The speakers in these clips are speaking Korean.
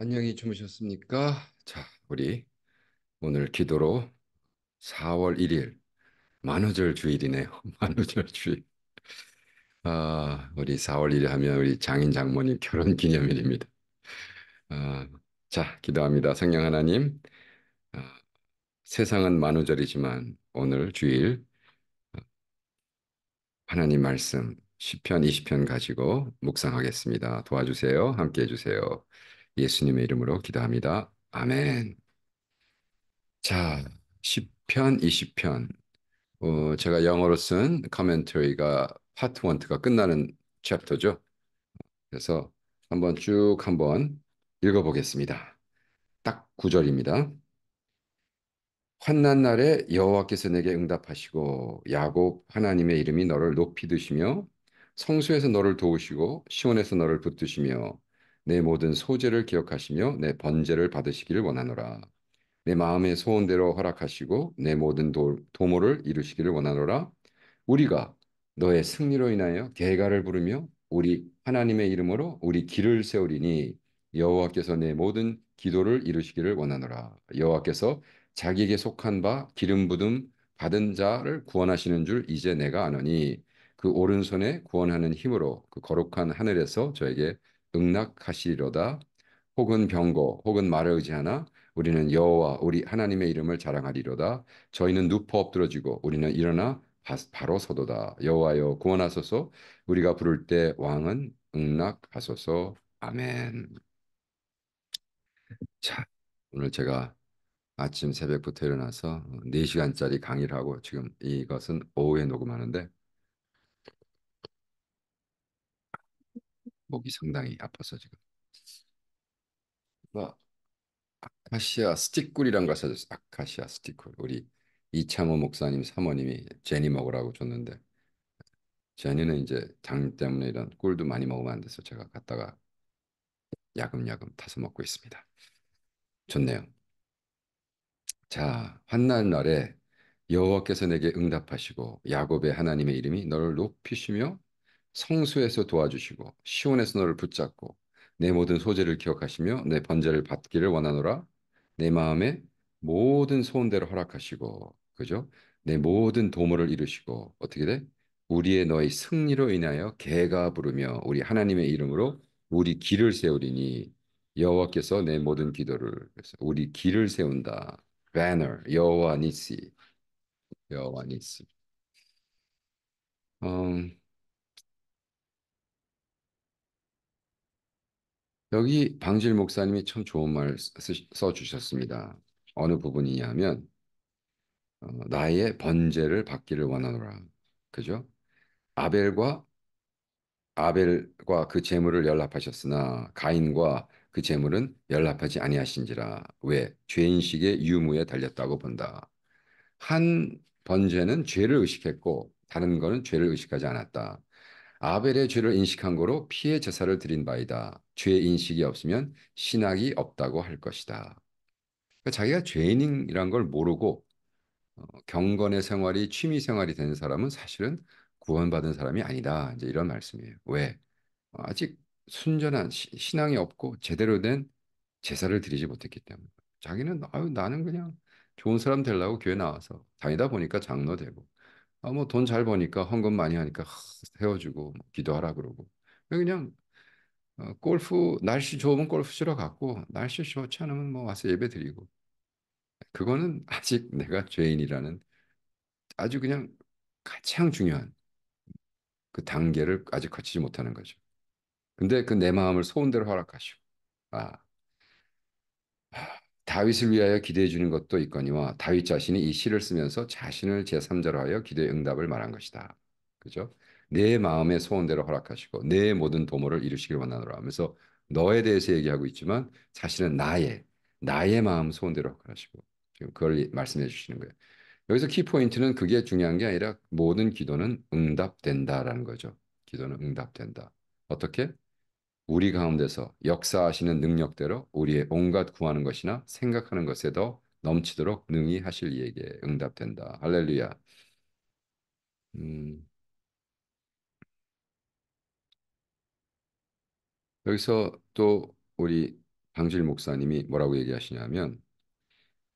안녕히 주무셨습니까? 자, 우리 오늘 기도로 4월 1일 만우절 주일이네요. 만우절 주일. 아, 우리 4월 1일 하면 우리 장인 장모님 결혼 기념일입니다. 아, 자, 기도합니다. 성령 하나님, 아, 세상은 만우절이지만 오늘 주일 아, 하나님 말씀 10편, 20편 가지고 묵상하겠습니다. 도와주세요. 함께 해주세요. 예수님의 이름으로 기도합니다. 아멘. 자, 10편, 20편. 어, 제가 영어로 쓴 커멘터리가 파트 1트가 끝나는 챕터죠. 그래서 한번 쭉 한번 읽어보겠습니다. 딱 9절입니다. 환난 날에 여호와께서 내게 응답하시고 야곱 하나님의 이름이 너를 높이 드시며 성수에서 너를 도우시고 시온에서 너를 붙드시며 내 모든 소재를 기억하시며 내 번제를 받으시기를 원하노라. 내 마음의 소원대로 허락하시고 내 모든 도, 도모를 이루시기를 원하노라. 우리가 너의 승리로 인하여 대가를 부르며 우리 하나님의 이름으로 우리 길을 세우리니 여호와께서 내 모든 기도를 이루시기를 원하노라. 여호와께서 자기에게 속한 바 기름 부음 받은 자를 구원하시는 줄 이제 내가 아노니 그 오른손에 구원하는 힘으로 그 거룩한 하늘에서 저에게 응낙하시리로다 혹은 병고 혹은 말을 의지하나 우리는 여호와 우리 하나님의 이름을 자랑하리로다 저희는 누퍼 엎드러지고 우리는 일어나 바로 서도다 여호와여 구원하소서 우리가 부를 때 왕은 응낙하소서 아멘 자 오늘 제가 아침 새벽부터 일어나서 4시간짜리 강의를 하고 지금 이것은 오후에 녹음하는데 목이 상당히 아파서 지금. 나 아카시아 스틱꿀이란 걸 사줬어. 아카시아 스틱꿀. 우리 이창호 목사님 사모님이 제니 먹으라고 줬는데 제니는 이제 장염 때문에 이런 꿀도 많이 먹으면 안 돼서 제가 갔다가 야금야금 타서 먹고 있습니다. 좋네요. 자, 환난 날에 여호와께서 내게 응답하시고 야곱의 하나님의 이름이 너를 높이시며 성수에서 도와주시고 시온에서 너를 붙잡고 내 모든 소재를 기억하시며 내 번제를 받기를 원하노라 내 마음에 모든 소원대로 허락하시고 그죠? 내 모든 도모를 이루시고 어떻게 돼? 우리의 너의 승리로 인하여 개가 부르며 우리 하나님의 이름으로 우리 길을 세우리니 여호와께서 내 모든 기도를 그래서 우리 길을 세운다. banner 여호와 니시 여호와 니시. 음, 여기 방질 목사님이 참 좋은 말 써주셨습니다. 어느 부분이냐 면 어, 나의 번제를 받기를 원하노라. 그죠? 아벨과 아벨과 그 재물을 연락하셨으나 가인과 그 재물은 연락하지 아니하신지라 왜 죄인식의 유무에 달렸다고 본다. 한 번제는 죄를 의식했고 다른 거는 죄를 의식하지 않았다. 아벨의 죄를 인식한 거로 피해 제사를 드린 바이다. 죄 인식이 없으면 신학이 없다고 할 것이다. 그러니까 자기가 죄인이란 걸 모르고 어, 경건의 생활이 취미 생활이 되 사람은 사실은 구원받은 사람이 아니다. 이제 이런 말씀이에요. 왜? 어, 아직 순전한 신앙이 없고 제대로 된 제사를 드리지 못했기 때문에 자기는 아유 나는 그냥 좋은 사람 되려고 교회 나와서 다니다 보니까 장로 되고 아, 뭐 돈 잘 버니까 헌금 많이 하니까 헤어주고 뭐 기도하라 그러고 그냥 어, 골프 날씨 좋으면 골프 치러 갔고 날씨 좋지 않으면 뭐 와서 예배 드리고 그거는 아직 내가 죄인이라는 아주 그냥 가장 중요한 그 단계를 아직 거치지 못하는 거죠. 근데 그 내 마음을 소원대로 허락하시고 아, 아 다윗을 위하여 기대해 주는 것도 있거니와 다윗 자신이 이 시를 쓰면서 자신을 제3자로 하여 기도의 응답을 말한 것이다. 그죠? 내 마음의 소원대로 허락하시고 내 모든 도모를 이루시길 원하노라 하면서 너에 대해서 얘기하고 있지만 사실은 나의 나의 마음 소원대로 허락하시고 지금 그걸 말씀해 주시는 거예요. 여기서 키포인트는 그게 중요한 게 아니라 모든 기도는 응답된다라는 거죠. 기도는 응답된다. 어떻게? 우리 가운데서 역사하시는 능력대로 우리의 온갖 구하는 것이나 생각하는 것에 더 넘치도록 능히 하실 이에게 응답된다. 할렐루야. 음. 여기서 또 우리 방질 목사님이 뭐라고 얘기하시냐면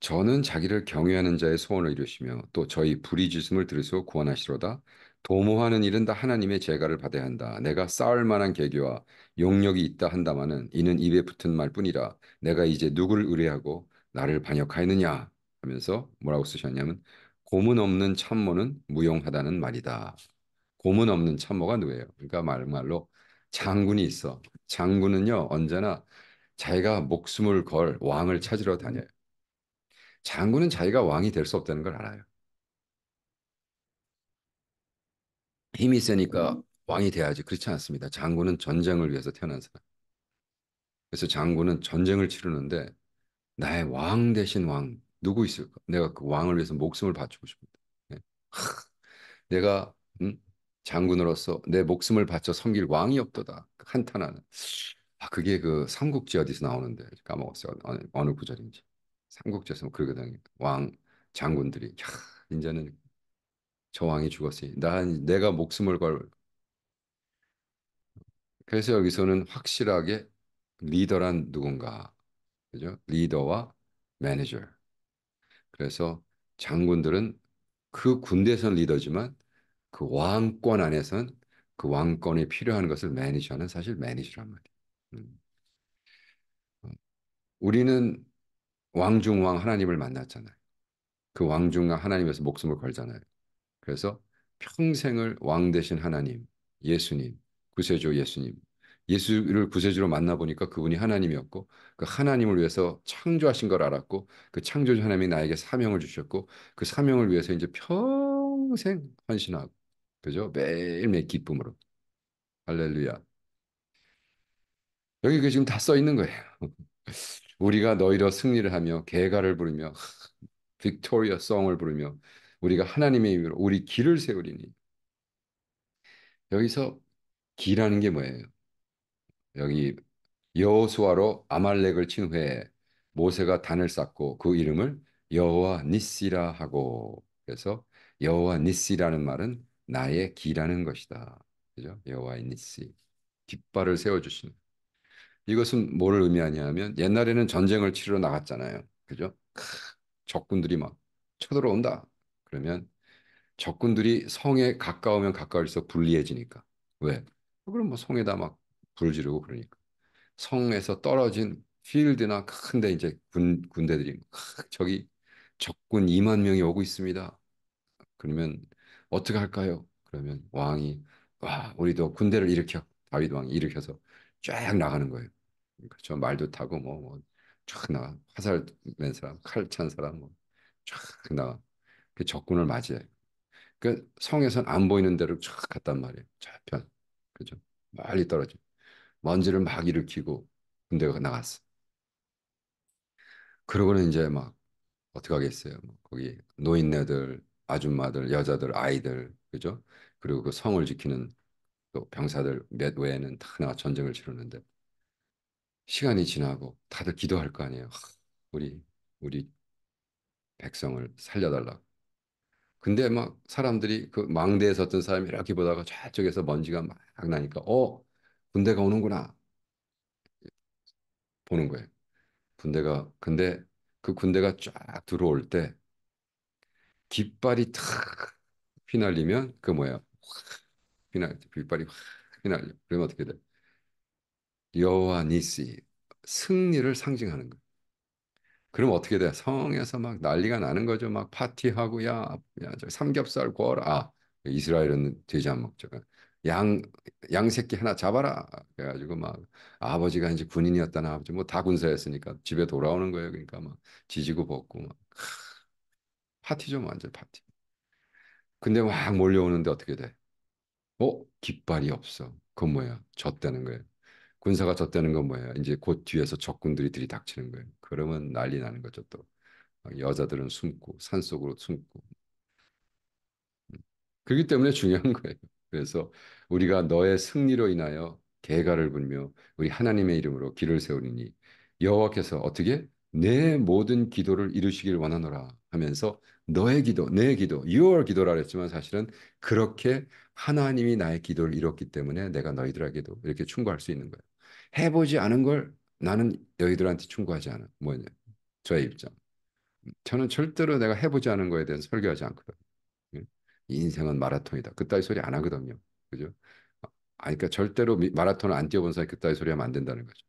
저는 자기를 경외하는 자의 소원을 이루시며 또 저희 불이 지음을 들으시고 구원하시로다 도모하는 일은 다 하나님의 재가를 받아야 한다. 내가 쌓을 만한 계기와 용력이 있다 한다마는 이는 입에 붙은 말뿐이라 내가 이제 누구를 의뢰하고 나를 반역하였느냐 하면서 뭐라고 쓰셨냐면 고문 없는 참모는 무용하다는 말이다. 고문 없는 참모가 누구예요? 그러니까 말말로 장군이 있어. 장군은요 언제나 자기가 목숨을 걸 왕을 찾으러 다녀요. 장군은 자기가 왕이 될 수 없다는 걸 알아요. 힘이 세니까 왕이 돼야지 그렇지 않습니다. 장군은 전쟁을 위해서 태어난 사람. 그래서 장군은 전쟁을 치르는데 나의 왕 대신 왕 누구 있을까? 내가 그 왕을 위해서 목숨을 바치고 싶은데 네. 내가 음? 장군으로서 내 목숨을 바쳐 섬길 왕이 없도다 그 한탄하는 아 그게 그 삼국지 어디서 나오는데 까먹었어요 어느, 어느 구절인지 삼국지에서 뭐 그러거든요 왕 장군들이 야 이제는 저 왕이 죽었으니 난 내가 목숨을 걸 그래서 여기서는 확실하게 리더란 누군가 그죠 리더와 매니저 그래서 장군들은 그 군대에선 리더지만 그 왕권 안에선 그 왕권이 필요한 것을 매니저는 사실 매니저란 말이에요. 음. 우리는 왕중왕 하나님을 만났잖아요. 그 왕중왕 하나님에서 목숨을 걸잖아요. 그래서 평생을 왕 대신 하나님, 예수님, 구세주 예수님. 예수를 구세주로 만나보니까 그분이 하나님이었고 그 하나님을 위해서 창조하신 걸 알았고 그 창조주 하나님이 나에게 사명을 주셨고 그 사명을 위해서 이제 평생 헌신하고 그죠? 매일매일 기쁨으로. 할렐루야. 여기 그 지금 다 써 있는 거예요. 우리가 너희로 승리를 하며 개가를 부르며 빅토리아 송을 부르며 우리가 하나님의 이름으로 우리 길을 세우리니 여기서 기라는 게 뭐예요? 여기 여호수아로 아말렉을 친 후에 모세가 단을 쌓고 그 이름을 여호와 니시라 하고 그래서 여호와 니시라는 말은 나의 기라는 것이다. 그죠? 여호와 니시 깃발을 세워 주시는 이것은 뭐를 의미하냐면 옛날에는 전쟁을 치러 나갔잖아요. 그죠? 크, 적군들이 막 쳐들어온다. 그러면 적군들이 성에 가까우면 가까울수록 불리해지니까. 왜? 그럼 뭐 성에다 막불 지르고 그러니까. 성에서 떨어진 필드나 큰데 이제 군, 군대들이 저기 적군 2만 명이 오고 있습니다. 그러면 어떻게 할까요? 그러면 왕이 와 우리도 군대를 일으켜 다윗 왕이 일으켜서 쫙 나가는 거예요. 그렇죠 말도 타고 뭐쫙 뭐, 뭐 나가 화살 맨 사람 칼 찬 사람 뭐 쫙 나가 그 적군을 맞이해요. 그 성에선 안 보이는 데로 쫙 갔단 말이에요. 좌편. 그죠? 멀리 떨어져. 먼지를 막 일으키고 군대가 나갔어. 그러고는 이제 막 어떻게 하겠어요? 뭐 거기 노인네들, 아줌마들, 여자들, 아이들, 그죠? 그리고 그 성을 지키는 또 병사들 몇 외에는 다 나와 전쟁을 치르는데 시간이 지나고 다들 기도할 거 아니에요. 우리 우리 백성을 살려달라. 근데 막 사람들이 그 망대에 섰던 사람이 이렇게 보다가 좌쪽에서 먼지가 막 나니까 어 군대가 오는구나 보는 거예요. 군대가 근데 그 군대가 쫙 들어올 때 깃발이 탁 휘날리면 그 뭐야 휘날 깃발이 확 휘날려 그러면 어떻게 돼? 여호와 니시 승리를 상징하는 거예요. 그럼 어떻게 돼? 성에서 막 난리가 나는 거죠. 막 파티하고 야, 야, 저 삼겹살 구워라. 아, 이스라엘은 돼지 안 먹죠. 그러니까 양, 양 새끼 하나 잡아라. 그래가지고 막 아버지가 이제 군인이었다는 아버지, 뭐 다 군사였으니까 집에 돌아오는 거예요. 그러니까 막 지지고 벗고 막 파티죠, 완전 파티. 근데 막 몰려오는데 어떻게 돼? 어? 깃발이 없어. 그건 뭐야? 졌다는 거예요. 군사가 졌다는 건 뭐예요? 이제 곧 뒤에서 적군들이 들이닥치는 거예요. 그러면 난리 나는 거죠 또. 여자들은 숨고 산속으로 숨고. 그렇기 때문에 중요한 거예요. 그래서 우리가 너의 승리로 인하여 개가를 불며 우리 하나님의 이름으로 길을 세우리니 여호와께서 어떻게 내 모든 기도를 이루시길 원하노라 하면서 너의 기도, 내 기도, your 기도라 그지만 사실은 그렇게 하나님이 나의 기도를 이뤘기 때문에 내가 너희들에게도 이렇게 충고할 수 있는 거예요. 해보지 않은 걸 나는 너희들한테 충고하지 않아. 뭐냐? 저의 음. 입장. 저는 절대로 내가 해보지 않은 거에 대해서 설교하지 않거든요. 예? 인생은 마라톤이다. 그따위 소리 안 하거든요. 그죠? 아 그러니까 절대로 마라톤을 안 뛰어본 사람이 그따위 소리 하면 안 된다는 거죠.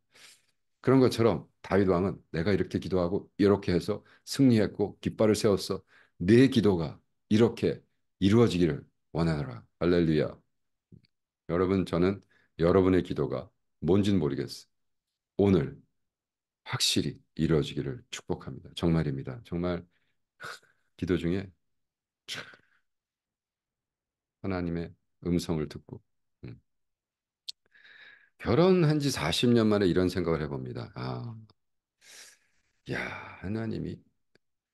그런 것처럼 다윗 왕은 내가 이렇게 기도하고 이렇게 해서 승리했고 깃발을 세웠어. 내 기도가 이렇게 이루어지기를 원하더라 할렐루야. 여러분 저는 여러분의 기도가 뭔지는 모르겠어. 오늘 확실히 이루어지기를 축복합니다. 정말입니다. 정말 기도 중에 하나님의 음성을 듣고 음. 결혼한 지 40년 만에 이런 생각을 해봅니다. 아, 야 하나님이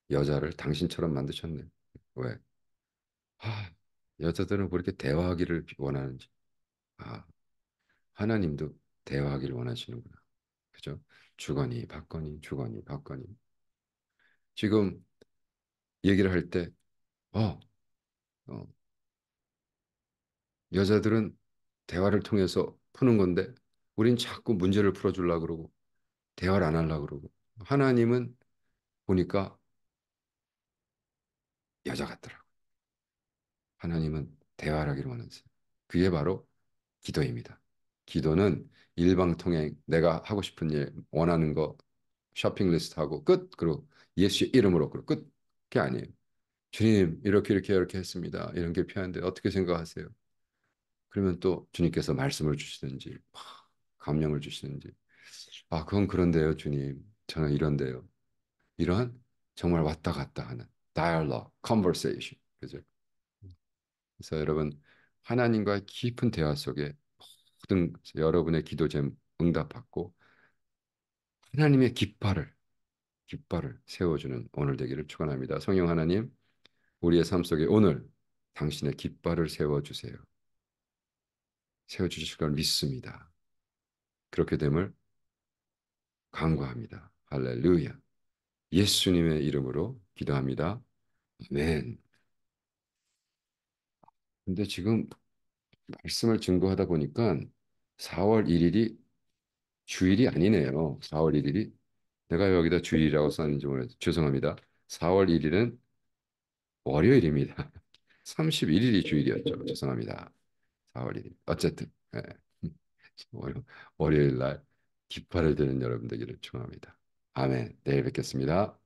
여자를 당신처럼 만드셨네. 왜? 아, 여자들은 그렇게 대화하기를 원하는지. 아, 하나님도 대화하기를 원하시는구나. 그죠? 주거니 받거니 주거니 받거니. 지금 얘기를 할 때, 어, 어, 여자들은 대화를 통해서 푸는 건데, 우린 자꾸 문제를 풀어주려고 그러고, 대화를 안 하려고 그러고, 하나님은 보니까 여자 같더라고요. 하나님은 대화를 하기를 원하세요. 그게 바로 기도입니다. 기도는 일방통행 내가 하고 싶은 일 원하는 거 쇼핑 리스트하고 끝 그리고 예수 이름으로 그리고 끝게 아니에요. 주님 이렇게 이렇게 이렇게 했습니다. 이런 게 필요한데 어떻게 생각하세요? 그러면 또 주님께서 말씀을 주시든지 감명을 주시든지 아 그건 그런데요 주님 저는 이런데요 이러한 정말 왔다 갔다 하는 dialogue, conversation 그죠? 그래서 여러분 하나님과의 깊은 대화 속에 모든 여러분의 기도 제 응답받고 하나님의 깃발을 깃발을 세워주는 오늘 되기를 축원합니다. 성령 하나님, 우리의 삶 속에 오늘 당신의 깃발을 세워주세요. 세워주실 걸 믿습니다. 그렇게 됨을 간구합니다. 할렐루야. 예수님의 이름으로 기도합니다. 아멘. 근데 지금 말씀을 증거하다 보니까 4월 1일이 주일이 아니네요. 4월 1일이. 내가 여기다 주일이라고 썼는지 모르겠어요. 죄송합니다. 4월 1일은 월요일입니다. 31일이 주일이었죠. 죄송합니다. 4월 1일. 어쨌든 네. 월요일 날 기파를 드는 여러분 들기를 축원합니다. 아멘. 내일 뵙겠습니다.